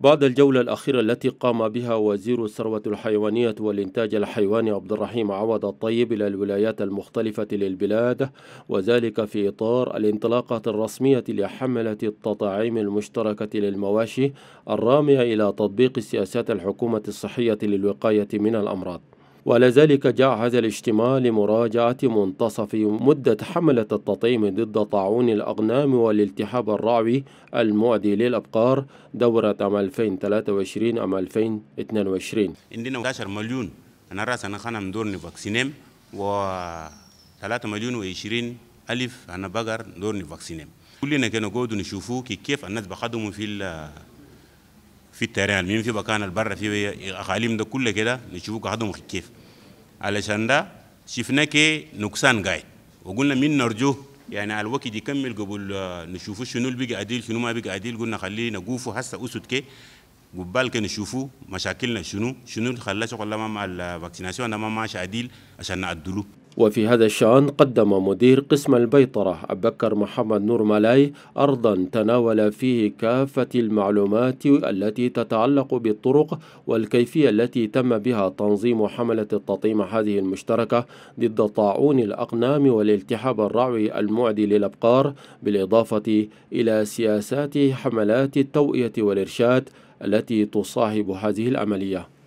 بعد الجولة الأخيرة التي قام بها وزير الثروة الحيوانية والإنتاج الحيواني عبد الرحيم عوض الطيب إلى الولايات المختلفة للبلاد وذلك في إطار الانطلاقة الرسمية لحملة التطعيم المشتركة للمواشي الرامية إلى تطبيق سياسات الحكومة الصحية للوقاية من الأمراض ولذلك جاء هذا الاجتماع لمراجعة منتصف مدة حملة التطعيم ضد طاعون الأغنام والالتهاب الرعوي المعدي للأبقار دورة عام 2023 عام 2022 عندنا 11 مليون أنا راس أنا خانم دورني فاكسينيم و 3 مليون و20 ألف أنا بقر دورني فاكسينيم كلنا كانوا قاعدين نشوفوا كيف الناس بخدموا في في التاريخ يعني، مين في مكان البر في اخاليم ده كله كده نشوفوا قعدهم كيف علشان ده شفنا كي نقصان جاي وقلنا مين نرجو يعني الوقت يكمل قبل آه، نشوفوا شنو اللي بيجي عديل شنو ما بيجي عديل قلنا خلينا نقوفه هسه اسود كي قبل كي نشوفوا مشاكلنا شنو شنو اللي خلاه شغل ما مع الفاكسيناسيون آه، ما ماشي عديل عشان نعدلوه وفي هذا الشأن قدم مدير قسم البيطرة بكر محمد نور ملاي أرضا تناول فيه كافة المعلومات التي تتعلق بالطرق والكيفية التي تم بها تنظيم حملة التطعيم هذه المشتركة ضد طاعون الأقنام والالتحاب الرعوي المعدي للأبقار بالإضافة إلى سياسات حملات التوئية والإرشاد التي تصاحب هذه العملية